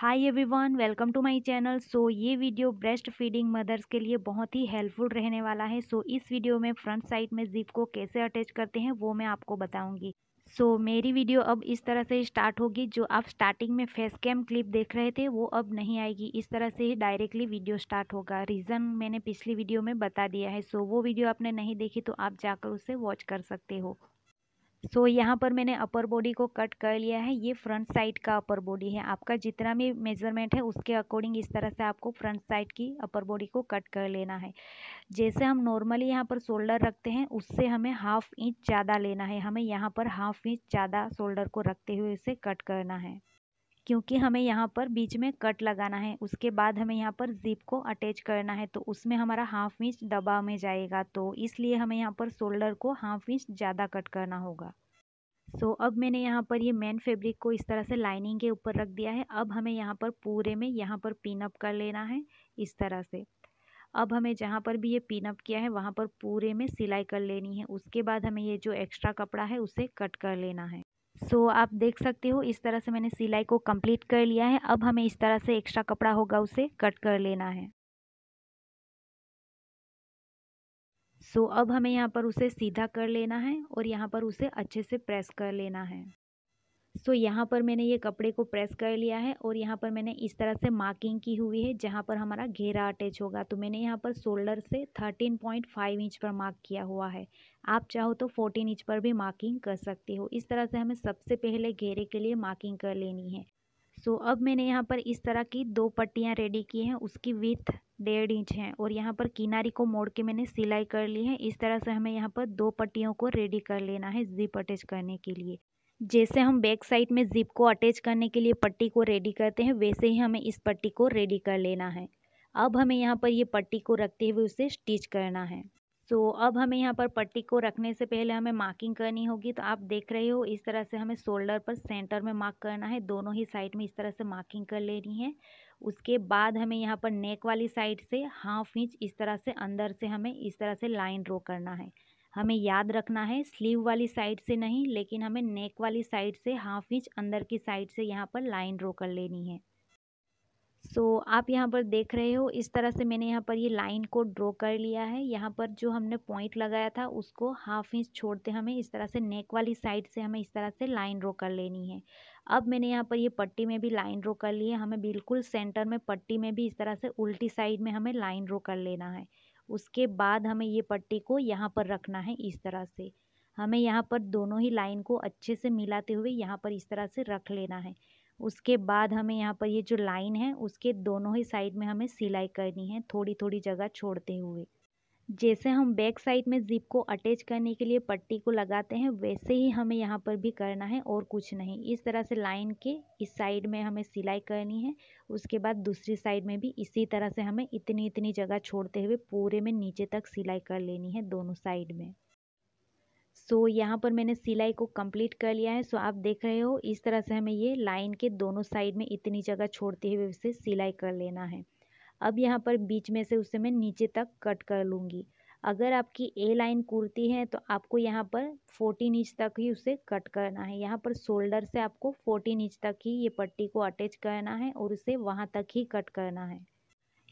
hi everyone welcome to my channel so ये video breast feeding mother's के लिए बहुत ही हेल्पफुल रहने वाला है सो so, इस वीडियो में फ्रंट साइड में जिप को कैसे अटैच करते हैं वो मैं आपको बताऊंगी सो so, मेरी वीडियो अब इस तरह से स्टार्ट होगी जो आप स्टार्टिंग में फेस कैम क्लिप देख रहे थे वो अब नहीं आएगी इस तरह से ही डायरेक्टली वीडियो स्टार्ट होगा रीज़न मैंने पिछली वीडियो में बता दिया है सो so, वो वीडियो आपने नहीं देखी तो आप जाकर उसे वॉच कर सकते हो सो so, यहाँ पर मैंने अपर बॉडी को कट कर लिया है ये फ्रंट साइड का अपर बॉडी है आपका जितना भी मेजरमेंट है उसके अकॉर्डिंग इस तरह से आपको फ्रंट साइड की अपर बॉडी को कट कर लेना है जैसे हम नॉर्मली यहाँ पर शोल्डर रखते हैं उससे हमें हाफ इंच ज़्यादा लेना है हमें यहाँ पर हाफ इंच ज़्यादा शोल्डर को रखते हुए इसे कट करना है क्योंकि हमें यहाँ पर बीच में कट लगाना है उसके बाद हमें यहाँ पर ज़िप को अटैच करना है तो उसमें हमारा हाफ इंच दबाव में जाएगा तो इसलिए हमें यहाँ पर शोल्डर को हाफ इंच ज़्यादा कट करना होगा सो so, अब मैंने यहाँ पर ये मेन फैब्रिक को इस तरह से लाइनिंग के ऊपर रख दिया है अब हमें यहाँ पर पूरे में यहाँ पर पिनअप कर लेना है इस तरह से अब हमें जहाँ पर भी ये पिनअप किया है वहाँ पर पूरे में सिलाई कर लेनी है उसके बाद हमें ये जो एक्स्ट्रा कपड़ा है उसे कट कर लेना है सो so, आप देख सकते हो इस तरह से मैंने सिलाई को कंप्लीट कर लिया है अब हमें इस तरह से एक्स्ट्रा कपड़ा होगा उसे कट कर लेना है सो so, अब हमें यहाँ पर उसे सीधा कर लेना है और यहाँ पर उसे अच्छे से प्रेस कर लेना है सो यहाँ पर मैंने ये कपड़े को प्रेस कर लिया है और यहाँ पर मैंने इस तरह से मार्किंग की हुई है जहाँ पर हमारा घेरा अटैच होगा तो मैंने यहाँ पर शोल्डर से 13.5 इंच पर मार्क किया हुआ है आप चाहो तो 14 इंच पर भी मार्किंग कर सकते हो इस तरह से हमें सबसे पहले घेरे के लिए मार्किंग कर लेनी है सो so, अब मैंने यहाँ पर इस तरह की दो पट्टियाँ रेडी की हैं उसकी विथ डेढ़ इंच है और यहाँ पर किनारी को मोड़ के मैंने सिलाई कर ली है इस तरह से हमें यहाँ पर दो पट्टियों को रेडी कर लेना है जीप अटैच करने के लिए जैसे हम बैक साइड में जिप को अटैच करने के लिए पट्टी को रेडी करते हैं वैसे ही हमें इस पट्टी को रेडी कर लेना है अब हमें यहाँ पर ये पट्टी को रखते हुए उसे स्टिच करना है सो तो so, अब हमें यहाँ पर पट्टी को रखने से पहले हमें मार्किंग करनी होगी तो आप देख रहे हो इस तरह से हमें शोल्डर पर सेंटर में मार्क करना है दोनों ही साइड में इस तरह से मार्किंग कर लेनी है उसके बाद हमें यहाँ पर नेक वाली साइड से हाफ इंच इस तरह से अंदर से हमें इस तरह से लाइन ड्रॉ करना है हमें याद रखना है स्लीव वाली साइड से नहीं लेकिन हमें नेक वाली साइड से हाफ इंच अंदर की साइड से यहाँ पर लाइन ड्रो कर लेनी है सो so, आप यहाँ पर देख रहे हो इस तरह से मैंने यहाँ पर ये लाइन को ड्रॉ कर लिया है यहाँ पर जो हमने पॉइंट लगाया था उसको हाफ इंच छोड़ते हमें इस तरह से नेक वाली साइड से हमें इस तरह से लाइन ड्रॉ कर लेनी है अब मैंने यहाँ पर ये पट्टी में भी लाइन ड्रॉ कर ली है हमें बिल्कुल सेंटर में पट्टी में भी इस तरह से उल्टी साइड में हमें लाइन ड्रॉ कर लेना है उसके बाद हमें ये पट्टी को यहाँ पर रखना है इस तरह से हमें यहाँ पर दोनों ही लाइन को अच्छे से मिलाते हुए यहाँ पर इस तरह से रख लेना है उसके बाद हमें यहाँ पर ये जो लाइन है उसके दोनों ही साइड में हमें सिलाई करनी है थोड़ी थोड़ी जगह छोड़ते हुए जैसे हम बैक साइड में ज़िप को अटैच करने के लिए पट्टी को लगाते हैं वैसे ही हमें यहाँ पर भी करना है और कुछ नहीं इस तरह से लाइन के इस साइड में हमें सिलाई करनी है उसके बाद दूसरी साइड में भी इसी तरह से हमें इतनी इतनी जगह छोड़ते हुए पूरे में नीचे तक सिलाई कर लेनी है दोनों साइड में सो so, यहाँ पर मैंने सिलाई को कंप्लीट कर लिया है सो so, आप देख रहे हो इस तरह से हमें ये लाइन के दोनों साइड में इतनी जगह छोड़ते हुए उसे सिलाई कर लेना है अब यहाँ पर बीच में से उसे मैं नीचे तक कट कर लूँगी अगर आपकी ए लाइन कुर्ती है तो आपको यहाँ पर फोर्टीन इंच तक ही उसे कट करना है यहाँ पर शोल्डर से आपको फोर्टीन इंच तक ही ये पट्टी को अटैच करना है और उसे वहाँ तक ही कट करना है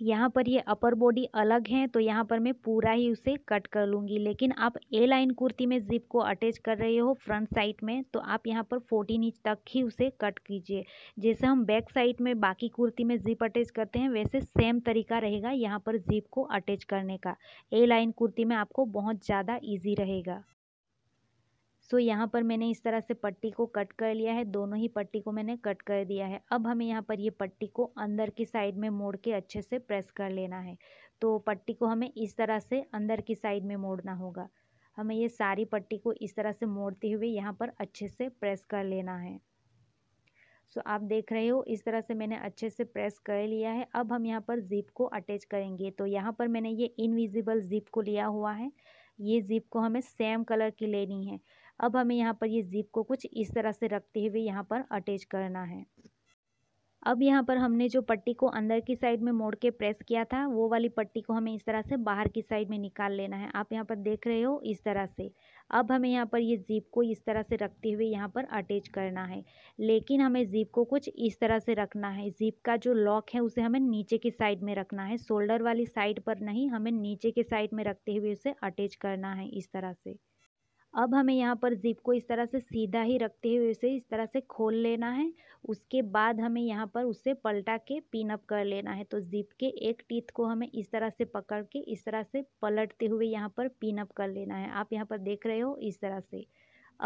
यहाँ पर ये अपर बॉडी अलग है तो यहाँ पर मैं पूरा ही उसे कट कर लूँगी लेकिन आप ए लाइन कुर्ती में जिप को अटैच कर रहे हो फ्रंट साइड में तो आप यहाँ पर फोर्टीन इंच तक ही उसे कट कीजिए जैसे हम बैक साइड में बाकी कुर्ती में जिप अटैच करते हैं वैसे सेम तरीका रहेगा यहाँ पर जिप को अटैच करने का ए लाइन कुर्ती में आपको बहुत ज़्यादा ईजी रहेगा सो यहाँ पर मैंने इस तरह से पट्टी को कट कर लिया है दोनों ही पट्टी को मैंने कट कर दिया है अब हमें यहाँ पर ये पट्टी को अंदर की साइड में मोड़ के अच्छे से प्रेस कर लेना है तो पट्टी को हमें इस तरह से अंदर की साइड में मोड़ना होगा हमें ये सारी पट्टी को इस तरह से मोड़ते हुए यहाँ पर अच्छे से प्रेस कर लेना है सो so, आप देख रहे हो इस तरह से मैंने अच्छे से प्रेस कर लिया है अब हम यहाँ पर ज़िप को अटैच करेंगे तो यहाँ पर मैंने ये इनविजिबल ज़िप को लिया हुआ है ये ज़िप को हमें सेम कलर की लेनी है अब हमें यहाँ पर ये जीप को कुछ इस तरह से रखते हुए यहाँ पर अटैच करना है अब यहाँ पर हमने जो पट्टी को अंदर की साइड में मोड़ के प्रेस किया था वो वाली पट्टी को हमें इस तरह से बाहर की साइड में निकाल लेना है आप यहाँ पर देख रहे हो इस तरह से अब हमें यहाँ पर ये जीप को इस तरह से रखते हुए यहाँ पर अटैच करना है लेकिन हमें जीप को कुछ इस तरह से रखना है जीप का जो लॉक है उसे हमें नीचे की साइड में रखना है शोल्डर वाली साइड पर नहीं हमें नीचे के साइड में रखते हुए उसे अटैच करना है इस तरह से अब हमें यहाँ पर ज़िप को इस तरह से सीधा ही रखते हुए उसे इस तरह से खोल लेना है उसके बाद हमें यहाँ पर उसे पलटा के पिनअप कर लेना है तो ज़िप के एक टीथ को हमें इस तरह से पकड़ के इस तरह से पलटते हुए यहाँ पर पिनअप कर लेना है आप यहाँ पर देख रहे हो इस तरह से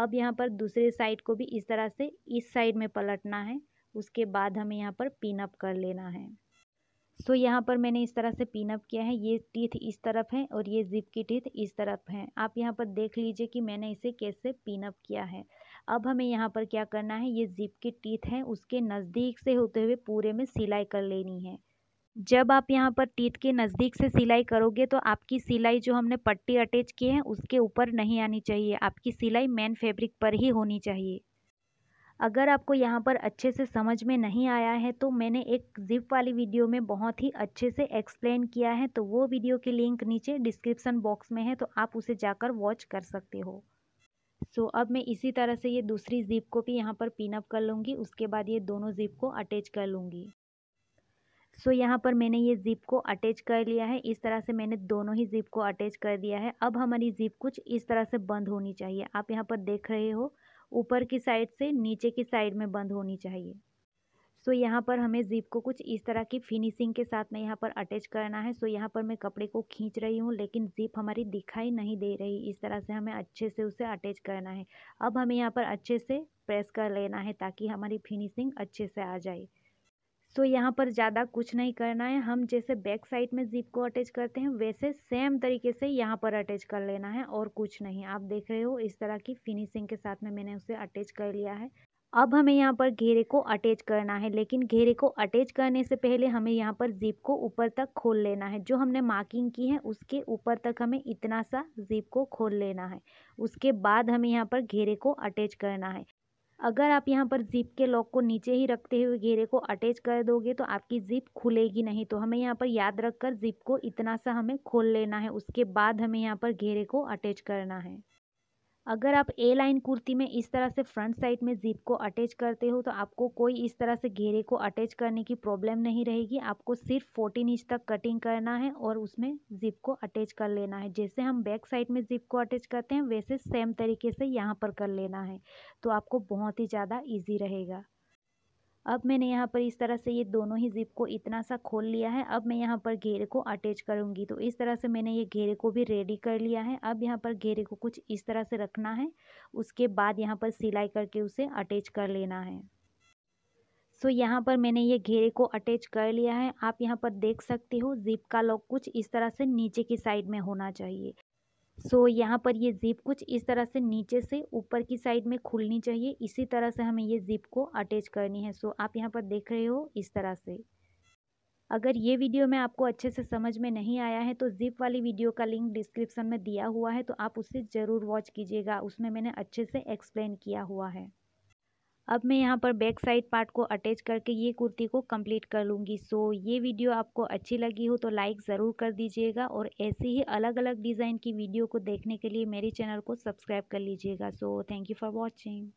अब यहाँ पर दूसरे साइड को भी इस तरह से इस साइड में पलटना है उसके बाद हमें यहाँ पर पिनअप कर लेना है सो यहाँ पर मैंने इस तरह से पिनअप किया है ये टीथ इस तरफ है और ये जिप की टीथ इस तरफ है आप यहाँ पर देख लीजिए कि मैंने इसे कैसे पिनअप किया है अब हमें यहाँ पर क्या करना है ये जिप की टीथ है उसके नज़दीक से होते हुए पूरे में सिलाई कर लेनी है जब आप यहाँ पर टीथ के नज़दीक से सिलाई करोगे तो आपकी सिलाई जो हमने पट्टी अटैच की है उसके ऊपर नहीं आनी चाहिए आपकी सिलाई मेन फैब्रिक पर ही होनी चाहिए अगर आपको यहाँ पर अच्छे से समझ में नहीं आया है तो मैंने एक जिप वाली वीडियो में बहुत ही अच्छे से एक्सप्लेन किया है तो वो वीडियो की लिंक नीचे डिस्क्रिप्सन बॉक्स में है तो आप उसे जाकर वॉच कर सकते हो सो so, अब मैं इसी तरह से ये दूसरी ज़िप को भी यहाँ पर पिनअप कर लूँगी उसके बाद ये दोनों ज़िप को अटैच कर लूँगी सो so, यहाँ पर मैंने ये ज़िप को अटैच कर लिया है इस तरह से मैंने दोनों ही ज़िप को अटैच कर दिया है अब हमारी ज़िप कुछ इस तरह से बंद होनी चाहिए आप यहाँ पर देख रहे हो ऊपर की साइड से नीचे की साइड में बंद होनी चाहिए सो so, यहाँ पर हमें जीप को कुछ इस तरह की फिनिशिंग के साथ में यहाँ पर अटैच करना है सो so, यहाँ पर मैं कपड़े को खींच रही हूँ लेकिन जीप हमारी दिखाई नहीं दे रही इस तरह से हमें अच्छे से उसे अटैच करना है अब हमें यहाँ पर अच्छे से प्रेस कर लेना है ताकि हमारी फिनिशिंग अच्छे से आ जाए सो so, यहाँ पर ज़्यादा कुछ नहीं करना है हम जैसे बैक साइड में जिप को अटैच करते हैं वैसे सेम तरीके से यहाँ पर अटैच कर लेना है और कुछ नहीं आप देख रहे हो इस तरह की फिनिशिंग के साथ में मैंने उसे अटैच कर लिया है अब हमें यहाँ पर घेरे को अटैच करना है लेकिन घेरे को अटैच करने से पहले हमें यहाँ पर जीप को ऊपर तक खोल लेना है जो हमने मार्किंग की है उसके ऊपर तक हमें इतना सा जीप को खोल लेना है उसके बाद हमें यहाँ पर घेरे को अटैच करना है अगर आप यहाँ पर ज़िप के लॉक को नीचे ही रखते हुए घेरे को अटैच कर दोगे तो आपकी ज़िप खुलेगी नहीं तो हमें यहाँ पर याद रखकर ज़िप को इतना सा हमें खोल लेना है उसके बाद हमें यहाँ पर घेरे को अटैच करना है अगर आप ए लाइन कुर्ती में इस तरह से फ्रंट साइड में जिप को अटैच करते हो तो आपको कोई इस तरह से घेरे को अटैच करने की प्रॉब्लम नहीं रहेगी आपको सिर्फ फोर्टीन इंच तक कटिंग करना है और उसमें जिप को अटैच कर लेना है जैसे हम बैक साइड में जिप को अटैच करते हैं वैसे सेम तरीके से यहाँ पर कर लेना है तो आपको बहुत ही ज़्यादा ईजी रहेगा अब मैंने यहाँ पर इस तरह से ये दोनों ही जिप को इतना सा खोल लिया है अब मैं यहाँ पर घेरे को अटैच करूँगी तो इस तरह से मैंने ये घेरे को भी रेडी कर लिया है अब यहाँ पर घेरे को कुछ इस तरह से रखना है उसके बाद यहाँ पर सिलाई करके उसे अटैच कर लेना है सो so, यहाँ पर मैंने ये घेरे को अटैच कर लिया है आप यहाँ पर देख सकते हो जिप का लॉक कुछ इस तरह से नीचे की साइड में होना चाहिए सो so, यहाँ पर ये ज़िप कुछ इस तरह से नीचे से ऊपर की साइड में खुलनी चाहिए इसी तरह से हमें ये ज़िप को अटैच करनी है सो so, आप यहाँ पर देख रहे हो इस तरह से अगर ये वीडियो में आपको अच्छे से समझ में नहीं आया है तो ज़िप वाली वीडियो का लिंक डिस्क्रिप्शन में दिया हुआ है तो आप उसे ज़रूर वॉच कीजिएगा उसमें मैंने अच्छे से एक्सप्लेन किया हुआ है अब मैं यहाँ पर बैक साइड पार्ट को अटैच करके ये कुर्ती को कंप्लीट कर लूँगी सो so, ये वीडियो आपको अच्छी लगी हो तो लाइक ज़रूर कर दीजिएगा और ऐसे ही अलग अलग डिज़ाइन की वीडियो को देखने के लिए मेरे चैनल को सब्सक्राइब कर लीजिएगा so thank you for watching